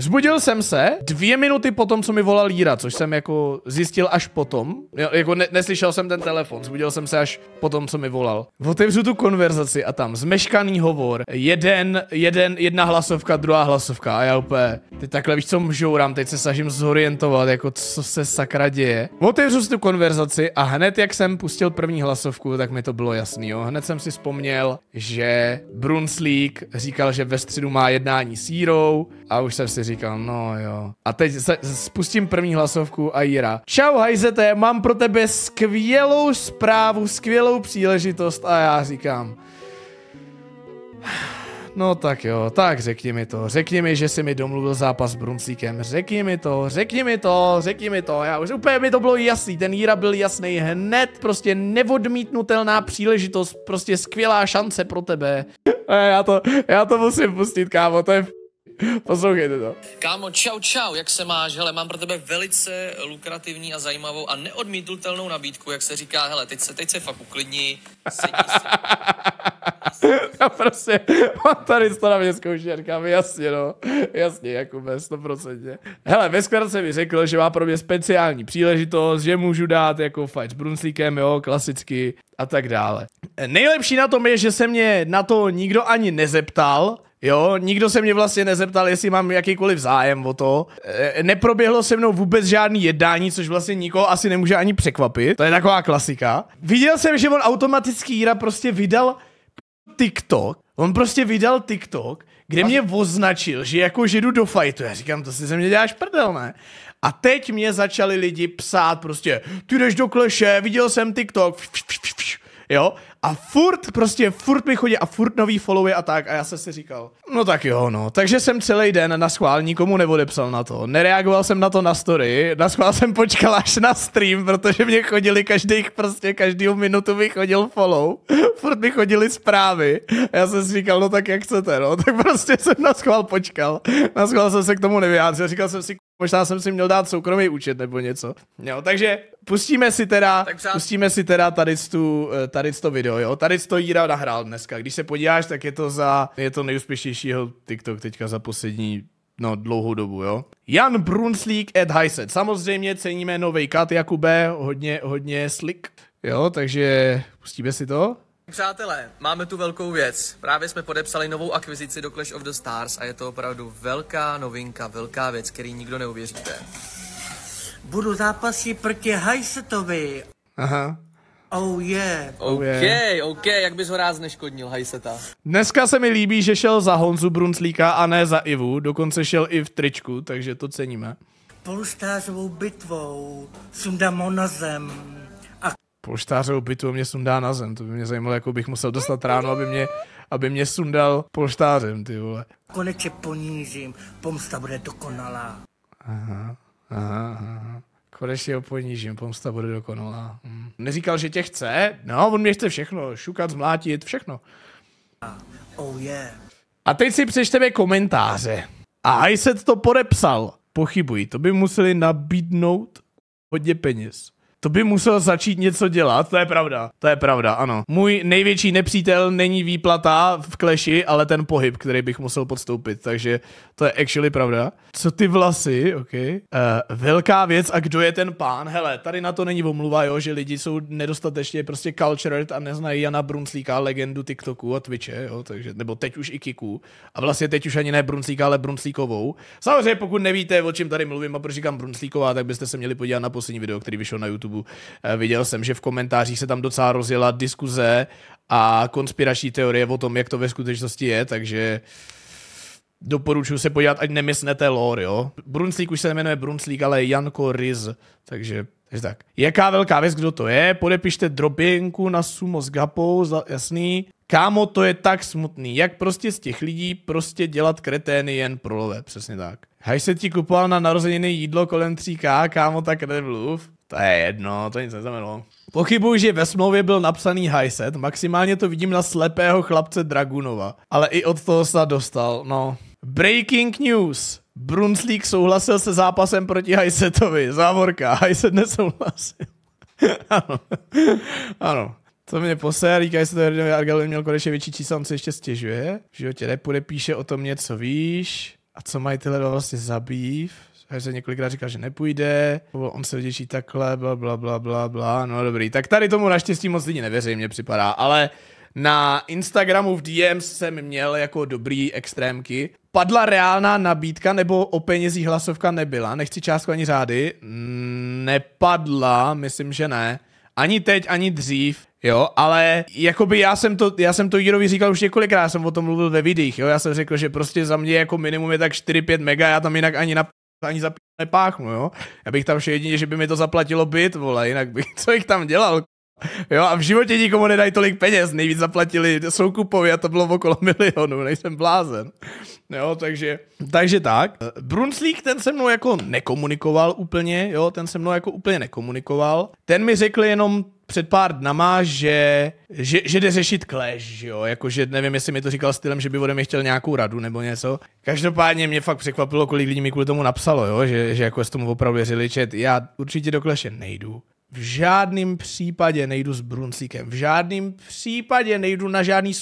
Zbudil jsem se dvě minuty po tom, co mi volal Jíra, což jsem jako zjistil až potom. Jo, jako ne, neslyšel jsem ten telefon, zbudil jsem se až po tom, co mi volal. Otevřu tu konverzaci a tam zmeškaný hovor, jeden, jeden, jedna hlasovka, druhá hlasovka a já úplně, ty takhle víš co mžourám, teď se snažím zorientovat, jako co se sakra děje. Otevřu si tu konverzaci a hned jak jsem pustil první hlasovku, tak mi to bylo jasný, jo. Hned jsem si vzpomněl, že Brunslík říkal, že ve středu má jednání s Jírou a už jsem si říkal, no jo. A teď spustím první hlasovku a Jira. Čau hajzete, mám pro tebe skvělou zprávu, skvělou příležitost a já říkám. No tak jo, tak řekni mi to. Řekni mi, že jsi mi domluvil zápas s Bruncíkem. Řekni mi to, řekni mi to, řekni mi to. Já už úplně mi to bylo jasný. Ten Jira byl jasný hned. Prostě neodmítnutelná příležitost. Prostě skvělá šance pro tebe. já to, já to musím pustit, kámo. To je Poslouchejte to. Kámo, čau, čau, jak se máš? Hele, mám pro tebe velice lukrativní a zajímavou a neodmítnutelnou nabídku, jak se říká, hele, teď se, teď se fakt uklidni, Já A prostě, on tady to na mě zkouší, říkám, jasně no, jasně, Jakube, 100%. Hele, ve se mi řekl, že má pro mě speciální příležitost, že můžu dát jako fight s Brunslíkem, jo, klasicky a tak dále. Nejlepší na tom je, že se mě na to nikdo ani nezeptal, Jo, nikdo se mě vlastně nezeptal, jestli mám jakýkoliv zájem o to. E, neproběhlo se mnou vůbec žádný jednání, což vlastně nikoho asi nemůže ani překvapit. To je taková klasika. Viděl jsem, že on automaticky Jira prostě vydal TikTok. On prostě vydal TikTok, kde mě označil, že jako že jdu do fajtu. Já říkám, to si ze mě děláš prdel, ne? A teď mě začali lidi psát prostě, ty jdeš do kleše, viděl jsem TikTok. pš, pš, pš jo, a furt, prostě furt mi chodí a furt nový followy a tak a já jsem si říkal, no tak jo, no, takže jsem celý den na schvál nikomu neodepsal na to, nereagoval jsem na to na story, na schvál jsem počkal až na stream, protože mě chodili každých prostě, každou minutu mi chodil follow, furt mi chodili zprávy a já jsem si říkal, no tak jak chcete, no, tak prostě jsem na schvál počkal, na schvál jsem se k tomu nevyjádřil, říkal jsem si, možná jsem si měl dát soukromý účet nebo něco, jo, takže pustíme si teda, přát... pustíme si teda tady, tu, eh, tady to video, jo? Tady to Jíra nahrál dneska. Když se podíváš, tak je to za, je to nejúspěšnějšího TikTok teďka za poslední no, dlouhou dobu, jo. Jan Brunslík at Highset. Samozřejmě ceníme nový kat Jakube, hodně, hodně slick. Jo, takže pustíme si to. Přátelé, máme tu velkou věc. Právě jsme podepsali novou akvizici do Clash of the Stars a je to opravdu velká novinka, velká věc, který nikdo neuvěříte budu zápasit proti Hajsetovi. Aha. Oh yeah. OK, oh, OK, jak bys ho rád zneškodnil, hajseta. Dneska se mi líbí, že šel za Honzu Brunslíka a ne za Ivu, dokonce šel i v tričku, takže to ceníme. Polštářovou bitvou sundám ho na zem. A... Polštářovou bitvou mě sundá na zem, to by mě zajímalo, jako bych musel dostat ráno, aby mě, aby mě sundal polštářem, ty vole. Konečně ponížím, pomsta bude dokonalá. Aha. Aha, aha. Konečně ho ponížím, pomsta bude dokonalá. Hm. Neříkal, že tě chce? No, on mě chce všechno, šukat, zmlátit, všechno. Oh, yeah. A teď si přečteme komentáře. A Iset to podepsal. Pochybuji, to by museli nabídnout hodně peněz. To by musel začít něco dělat, to je pravda, to je pravda, ano. Můj největší nepřítel není výplata v kleši, ale ten pohyb, který bych musel podstoupit, takže to je actually pravda. Co ty vlasy, ok. Uh, velká věc a kdo je ten pán? Hele, tady na to není omluva, jo, že lidi jsou nedostatečně prostě cultured a neznají Jana Brunslíka, legendu TikToku a Twitche, jo, takže, nebo teď už i Kiku. A vlastně teď už ani ne Brunslíka, ale Brunslíkovou. Samozřejmě pokud nevíte, o čem tady mluvím a proč říkám Brunslíková, tak byste se měli podívat na poslední video, který vyšel na YouTube YouTube. Eh, viděl jsem, že v komentářích se tam docela rozjela diskuze a konspirační teorie o tom, jak to ve skutečnosti je, takže doporučuji se podívat, ať nemyslete lore, jo. Brunslík už se jmenuje Brunslík, ale Janko Riz, takže, takže tak. Jaká velká věc, kdo to je? Podepište drobinku na sumo s gapou, za, jasný. Kámo, to je tak smutný. Jak prostě z těch lidí prostě dělat kretény jen pro love, přesně tak. Hej se ti kupoval na narozeniny jídlo kolem 3K, kámo, tak nevluv. To je jedno, to nic neznamenalo. Pochybuji, že ve smlouvě byl napsaný highset, maximálně to vidím na slepého chlapce Dragunova, ale i od toho se dostal, no. Breaking news! Brunslík souhlasil se zápasem proti Highsetovi. Závorka, Highset nesouhlasil. ano. ano. To mě posé, říkají se to Jardovi Argalovi měl konečně větší čísla, on se ještě stěžuje. V životě nepůjde, píše o tom něco, víš. A co mají tyhle dva vlastně zabýv? hře několikrát říká, že nepůjde, on se těší takhle, bla, bla, bla, bla, bla, no dobrý. Tak tady tomu naštěstí moc lidí nevěří, mě připadá, ale na Instagramu v DM jsem měl jako dobrý extrémky. Padla reálná nabídka nebo o penězí hlasovka nebyla, nechci částku ani řády. Mm, nepadla, myslím, že ne. Ani teď, ani dřív, jo, ale jakoby já jsem to, já jsem to Jirovi říkal už několikrát, jsem o tom mluvil ve videích, jo, já jsem řekl, že prostě za mě jako minimum je tak 4-5 mega, já tam jinak ani na ani za nepáchnu, jo. Já bych tam šel jedině, že by mi to zaplatilo byt, vole, jinak bych, co jich tam dělal, Jo, a v životě nikomu nedají tolik peněz, nejvíc zaplatili soukupovi a to bylo okolo milionu, nejsem blázen. Jo, takže, takže tak. Brunslík ten se mnou jako nekomunikoval úplně, jo, ten se mnou jako úplně nekomunikoval. Ten mi řekl jenom před pár dnama, že, že, že jde řešit kléž, že jo, jakože nevím, jestli mi to říkal stylem, že by ode mě chtěl nějakou radu nebo něco. Každopádně mě fakt překvapilo, kolik lidí mi kvůli tomu napsalo, jo, že, že jako s tomu opravdu věřili, čet, já určitě do kleše nejdu. V žádném případě nejdu s Bruncíkem, v žádném případě nejdu na žádný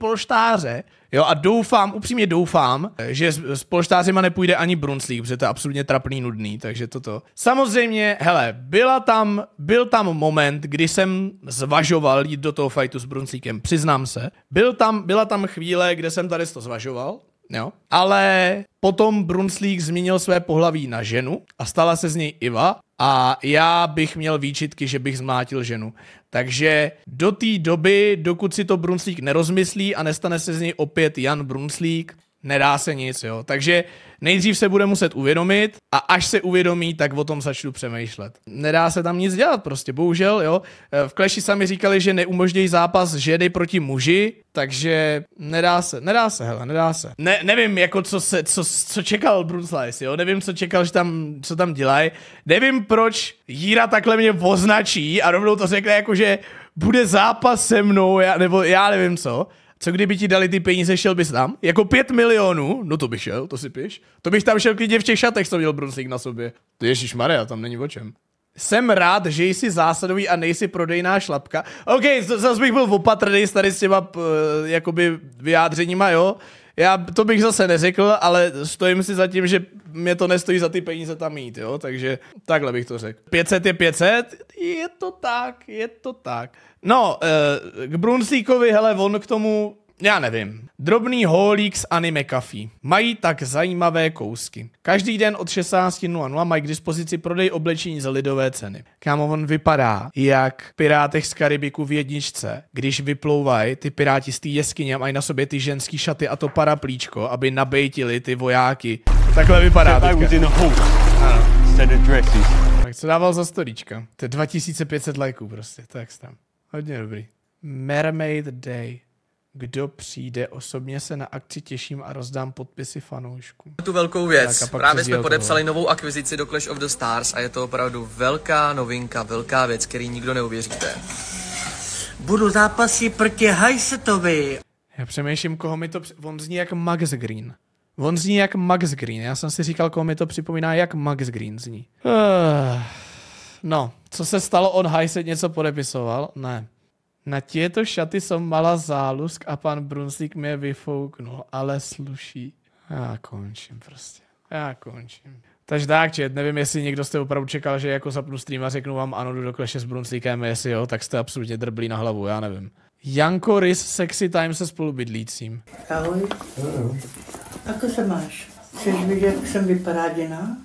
polštáře, jo, a doufám, upřímně doufám, že s, s polštářima nepůjde ani brunclík, protože to je absolutně trapný, nudný, takže toto. Samozřejmě, hele, byla tam, byl tam moment, kdy jsem zvažoval jít do toho fajtu s brunclíkem, přiznám se. Byl tam, byla tam chvíle, kde jsem tady to zvažoval, jo, ale potom brunclík změnil své pohlaví na ženu a stala se z něj Iva a já bych měl výčitky, že bych zmlátil ženu. Takže do té doby, dokud si to Brunslík nerozmyslí a nestane se z něj opět Jan Brunslík, nedá se nic, jo. Takže nejdřív se bude muset uvědomit a až se uvědomí, tak o tom začnu přemýšlet. Nedá se tam nic dělat prostě, bohužel, jo. Eh, v kleši sami říkali, že neumožňují zápas ženy proti muži, takže nedá se, nedá se, hele, nedá se. Ne, nevím, jako co, se, co, co čekal Bruce Lice, jo, nevím, co čekal, že tam, co tam dělají. Nevím, proč Jíra takhle mě označí a rovnou to řekne jako, že bude zápas se mnou, já, nebo já nevím co co kdyby ti dali ty peníze, šel bys tam? Jako pět milionů, no to by šel, to si píš. To bych tam šel klidně v těch šatech, co měl bronzík na sobě. To Ježíš Maria, tam není o čem. Jsem rád, že jsi zásadový a nejsi prodejná šlapka. OK, zase bych byl opatrný tady s těma uh, jakoby vyjádřeníma, jo já to bych zase neřekl, ale stojím si za tím, že mě to nestojí za ty peníze tam mít, jo, takže takhle bych to řekl. 500 je 500, je to tak, je to tak. No, eh, k Brunsíkovi, hele, on k tomu já nevím. Drobný holík z Anime kafí. Mají tak zajímavé kousky. Každý den od 16.00 mají k dispozici prodej oblečení za lidové ceny. Kámo, on vypadá jak pirátech z Karibiku v jedničce, když vyplouvají ty piráti z té jeskyně a mají na sobě ty ženský šaty a to paraplíčko, aby nabejtili ty vojáky. Takhle vypadá Tak co dával za storička? To je 2500 lajků prostě, tak tam. Hodně dobrý. Mermaid Day. Kdo přijde, osobně se na akci těším a rozdám podpisy fanoušků. Tu velkou věc. Tak, Právě jsme podepsali toho. novou akvizici do Clash of the Stars a je to opravdu velká novinka, velká věc, který nikdo neuvěříte. Budu zápasy proti Hajsetovi. Já přemýšlím, koho mi to... Při... On zní jak Max Green. On zní jak Max Green. Já jsem si říkal, koho mi to připomíná, jak Max Green zní. Uh, no, co se stalo, on Hajset něco podepisoval? Ne. Na těto šaty som mala zálusk a pan Brunslík mi vyfouknul, ale sluší. Já končím prostě. Já končím. Takže tak, čet, nevím, jestli někdo jste opravdu čekal, že jako zapnu stream a řeknu vám ano, jdu do kleše s Brunslíkem, jestli jo, tak jste absolutně drblí na hlavu, já nevím. Janko Rys, Sexy Time se spolubydlícím. Ahoj. Ahoj. Ako se máš? Chceš vidět, jak jsem vyparáděná?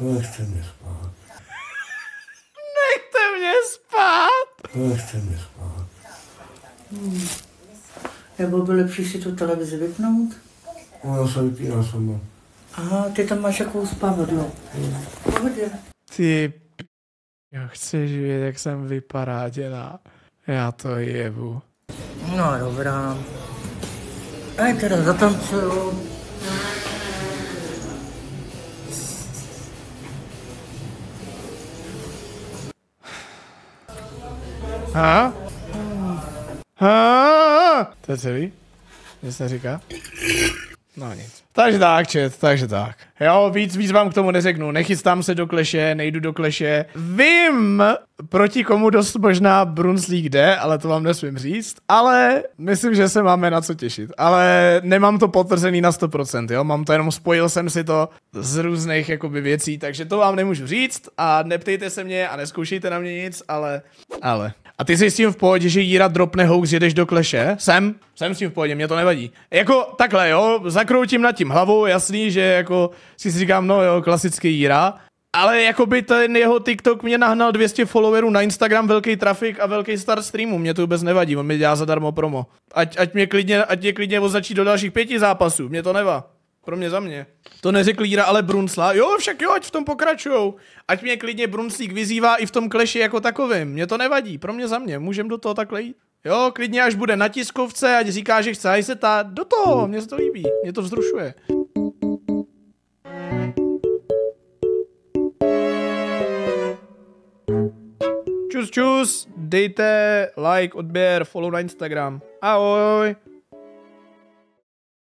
Ale chci mě spát. Nechte mě spát. Hmm. Nebo by lepší si tu televizi vypnout? Ona se vypíná sama. Aha, ty tam máš jakou spavadlo. Hmm. Pohodě. Ty já chci žít, jak jsem vyparáděná. Já to jebu. No dobrá. A já teda zatancuju. Ha? Ha? To je celý? Nic neříká? No nic. Takže tak, čet, takže tak. Jo, víc, víc vám k tomu neřeknu. Nechystám se do kleše, nejdu do kleše. Vím, proti komu dost možná Brunslík jde, ale to vám nesmím říct. Ale myslím, že se máme na co těšit. Ale nemám to potvrzený na 100%, jo. Mám to jenom, spojil jsem si to z různých jakoby věcí, takže to vám nemůžu říct a neptejte se mě a neskoušejte na mě nic, ale... Ale. A ty jsi s tím v pohodě, že Jíra dropne hoax, jedeš do kleše? Jsem, jsem s tím v pohodě, mě to nevadí. Jako takhle, jo, zakroutím nad tím hlavou, jasný, že jako si říkám, no jo, klasický Jíra. Ale jako by ten jeho TikTok mě nahnal 200 followerů na Instagram, velký trafik a velký star streamu, mě to vůbec nevadí, on mi dělá zadarmo promo. Ať, ať mě klidně, ať mě klidně označí do dalších pěti zápasů, mě to neva. Pro mě za mě. To neřekl Jíra, ale Brunsla. Jo, však jo, ať v tom pokračujou. Ať mě klidně Brunslík vyzývá i v tom kleši jako takovým. Mě to nevadí, pro mě za mě. Můžem do toho takhle jít. Jo, klidně až bude na tiskovce, ať říká, že chce se ta do toho, mně se to líbí, mě to vzrušuje. Čus, čus, dejte like, odběr, follow na Instagram. Ahoj.